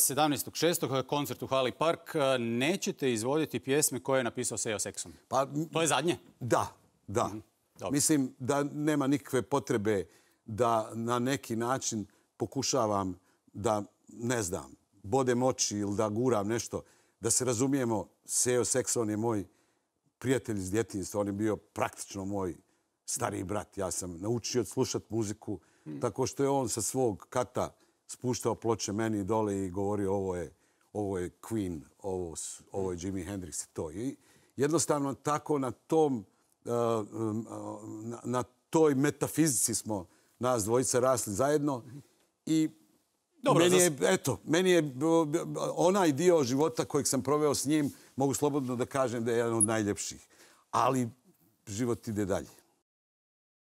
17.6. E, koncert u Hali Park, e, nećete izvoditi pjesme koje je napisao Sejo Sekson. Pa, to je zadnje? Da, da. Mm, Mislim da nema nikakve potrebe da na neki način pokušavam da, ne znam, bodem oči ili da guram nešto. Da se razumijemo, Sejo Sekson je moj prijatelj iz djetinjstva. On je bio praktično moj stariji brat. Ja sam naučio slušati muziku mm. tako što je on sa svog kata spuštao ploče meni dole i govorio ovo je, ovo je Queen, ovo, ovo je Jimi Hendrix i to. I jednostavno tako na, tom, eh, eh, na, na toj metafizici smo nas dvojice rasli zajedno i Dobro, meni je, eto, meni je onaj dio života kojeg sam proveo s njim, mogu slobodno da kažem da je jedan od najljepših. Ali život ide dalje.